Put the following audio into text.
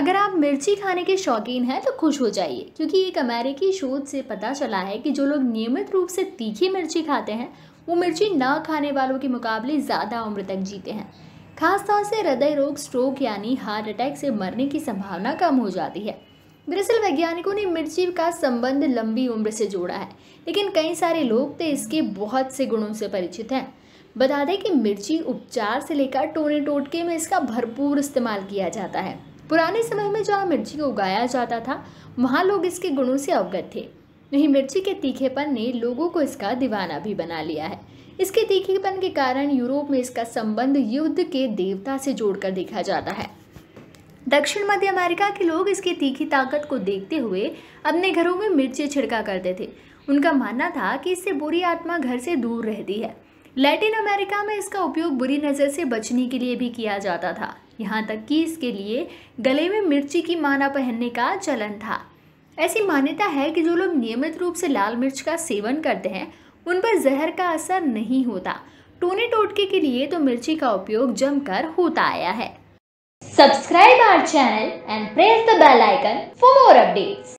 अगर आप मिर्ची खाने के शौकीन हैं तो खुश हो जाइए क्योंकि एक अमेरिकी शोध से पता चला है कि जो लोग नियमित रूप से तीखी मिर्ची खाते हैं वो मिर्ची ना खाने वालों के मुकाबले ज़्यादा उम्र तक जीते हैं खासतौर से हृदय रोग स्ट्रोक यानी हार्ट अटैक से मरने की संभावना कम हो जाती है दरअसल वैज्ञानिकों ने मिर्ची का संबंध लंबी उम्र से जोड़ा है लेकिन कई सारे लोग तो इसके बहुत से गुणों से परिचित हैं बता दें कि मिर्ची उपचार से लेकर टोने टोटके में इसका भरपूर इस्तेमाल किया जाता है पुराने समय में जहाँ मिर्ची को उगाया जाता था वहाँ लोग इसके गुणों से अवगत थे वहीं मिर्ची के तीखेपन ने लोगों को इसका दीवाना भी बना लिया है इसके तीखेपन के कारण यूरोप में इसका संबंध युद्ध के देवता से जोड़कर देखा जाता है दक्षिण मध्य अमेरिका के लोग इसकी तीखी ताकत को देखते हुए अपने घरों में मिर्ची छिड़का करते थे उनका मानना था कि इससे बुरी आत्मा घर से दूर रहती है लैटिन अमेरिका में इसका उपयोग बुरी नज़र से बचने के लिए भी किया जाता था यहाँ तक कि इसके लिए गले में मिर्ची की माना पहनने का चलन था ऐसी मान्यता है कि जो लोग नियमित रूप से लाल मिर्च का सेवन करते हैं उन पर जहर का असर नहीं होता टोने टोटके के लिए तो मिर्ची का उपयोग जमकर होता आया है subscribe our channel and press the bell icon for more updates